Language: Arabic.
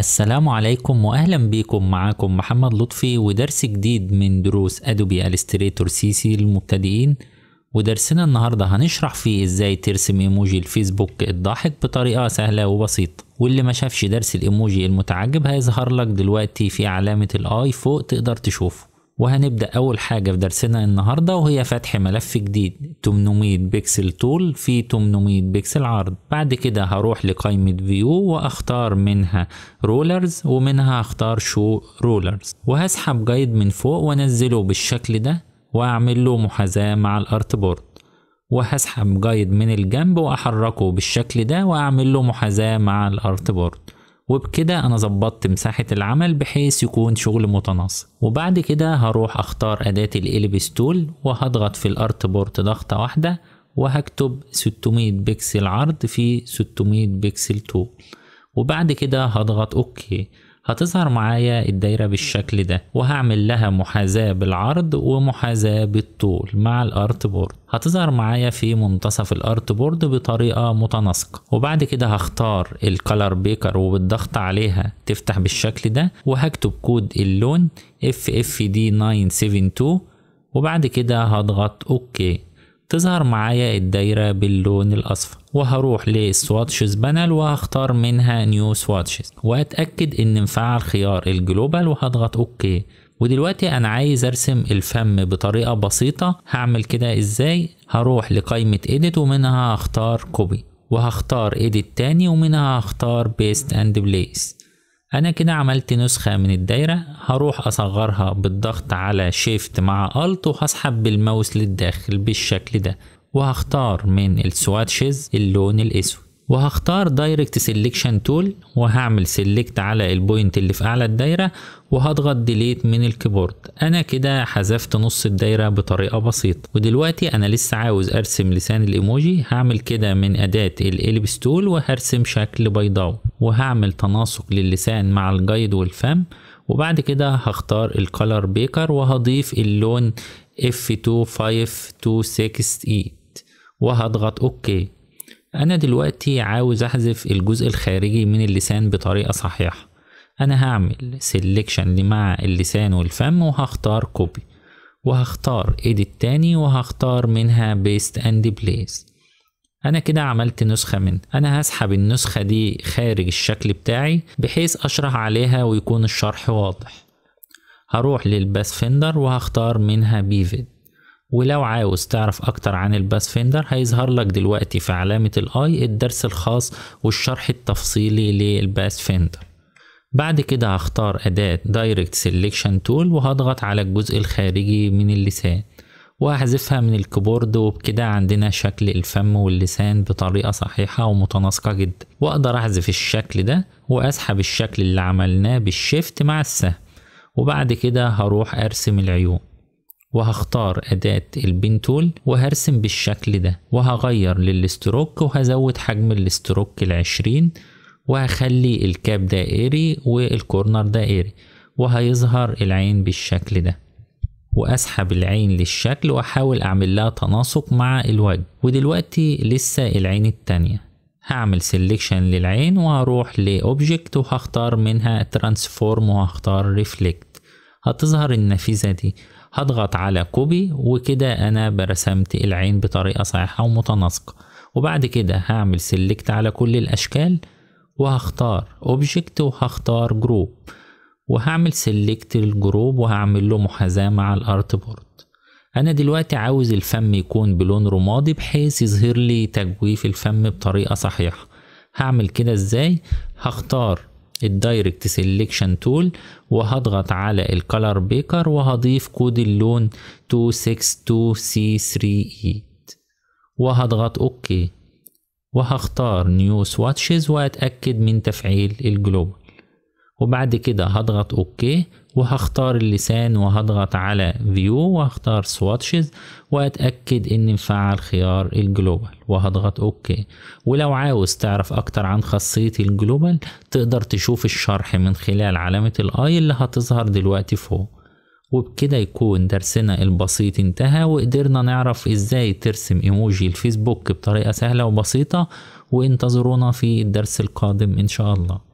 السلام عليكم واهلا بيكم معاكم محمد لطفي ودرس جديد من دروس ادوبي الستريتور سي سي للمبتدئين ودرسنا النهارده هنشرح فيه ازاي ترسم ايموجي الفيسبوك الضاحك بطريقه سهله وبسيطه واللي ما شافش درس الايموجي المتعجب هيظهر لك دلوقتي في علامه الاي فوق تقدر تشوفه وهنبدأ أول حاجة في درسنا النهاردة وهي فتح ملف جديد 800 بكسل طول في 800 بكسل عرض بعد كده هروح لقائمة فيو وأختار منها رولرز ومنها هختار شو رولرز وهسحب جايد من فوق وأنزله بالشكل ده وأعمل له محاذاة مع الأرت بورد وهسحب جايد من الجنب وأحركه بالشكل ده وأعمل له محاذاة مع الأرت بورد وبكده أنا ظبطت مساحة العمل بحيث يكون شغل متناسق وبعد كده هروح أختار أداة الإلبس تول وهضغط في الأرت بورت ضغطة واحدة وهكتب 600 بكسل عرض في 600 بكسل طول وبعد كده هضغط أوكي OK هتظهر معايا الدايرة بالشكل ده وهعمل لها محاذاة بالعرض ومحاذاة بالطول مع الارت بورد هتظهر معايا في منتصف الارت بورد بطريقة متناسقة وبعد كده هختار الكالر بيكر وبالضغط عليها تفتح بالشكل ده وهكتب كود اللون FFD972 وبعد كده هضغط اوكي تظهر معايا الدايرة باللون الأصفر وهروح للسواتشز بانل وهختار منها نيو سواتشز وأتأكد إن مفعل خيار الجلوبال وهضغط أوكي ودلوقتي أنا عايز أرسم الفم بطريقة بسيطة هعمل كده إزاي هروح لقائمة إيديت ومنها هختار كوبي وهختار إيديت تاني ومنها هختار بيست أند بليس انا كده عملت نسخة من الدايرة هروح اصغرها بالضغط على شيفت مع الت وهسحب بالماوس للداخل بالشكل ده وهختار من السواتشز اللون الاسود وهختار دايركت سيلكشن تول وهعمل سيلكت على البوينت اللي في اعلى الدايره وهضغط ديليت من الكيبورد انا كده حذفت نص الدايره بطريقه بسيطه ودلوقتي انا لسه عاوز ارسم لسان الايموجي هعمل كده من اداه الالبس تول وهرسم شكل بيضاوي وهعمل تناسق للسان مع الجيد والفم وبعد كده هختار الكولر بيكر وهضيف اللون F25268 e. وهضغط اوكي انا دلوقتي عاوز احذف الجزء الخارجي من اللسان بطريقة صحيحة انا هعمل سيلكشن لمع اللسان والفم وهختار كوبي وهختار Edit تاني وهختار منها بيست اند بليس انا كده عملت نسخة من انا هسحب النسخة دي خارج الشكل بتاعي بحيث اشرح عليها ويكون الشرح واضح هروح للباس فندر وهختار منها بيفيد ولو عاوز تعرف اكتر عن الباس فندر هيظهر لك دلوقتي في علامة الاي الدرس الخاص والشرح التفصيلي للباس فندر بعد كده هختار أداة Direct Selection Tool وهضغط على الجزء الخارجي من اللسان وهحذفها من الكيبورد وبكده عندنا شكل الفم واللسان بطريقة صحيحة ومتناسقة جدا وأقدر أحذف الشكل ده وأسحب الشكل اللي عملناه بالشيفت مع السهم وبعد كده هروح أرسم العيون وهختار أداة البين تول وهرسم بالشكل ده وهغير للستروك وهزود حجم الستروك العشرين وهخلي الكاب دائري والكورنر دائري وهيظهر العين بالشكل ده واسحب العين للشكل واحاول اعمل لها تناسق مع الوجه ودلوقتي لسه العين التانية هعمل سيلكشن للعين وهروح لاوبجكت وهختار منها ترانسفورم وهختار ريفلكت هتظهر النافذة دي هضغط على كوبي وكده انا برسمت العين بطريقة صحيحة ومتناسقة وبعد كده هعمل سيلكت على كل الاشكال وهختار اوبجكت وهختار جروب وهعمل سيلكت الجروب وهعمل له محاذاة مع الارت بورد انا دلوقتي عاوز الفم يكون بلون رمادي بحيث يظهر لي تجويف الفم بطريقة صحيحة هعمل كده ازاي هختار الدايركت سيلكشن تول وهضغط على الكالر بيكر وهضيف كود اللون 262C38 وهضغط اوكي وهختار نيو سواتشز واتأكد من تفعيل الجلوبال وبعد كده هضغط اوكي وهختار اللسان وهضغط على فيو وهختار سواتشز واتأكد ان مفعل خيار الجلوبال وهضغط اوكي ولو عاوز تعرف اكتر عن خاصية الجلوبال تقدر تشوف الشرح من خلال علامة الاي اللي هتظهر دلوقتي فوق وبكده يكون درسنا البسيط انتهى وقدرنا نعرف ازاي ترسم ايموجي الفيسبوك بطريقة سهلة وبسيطة وانتظرونا في الدرس القادم ان شاء الله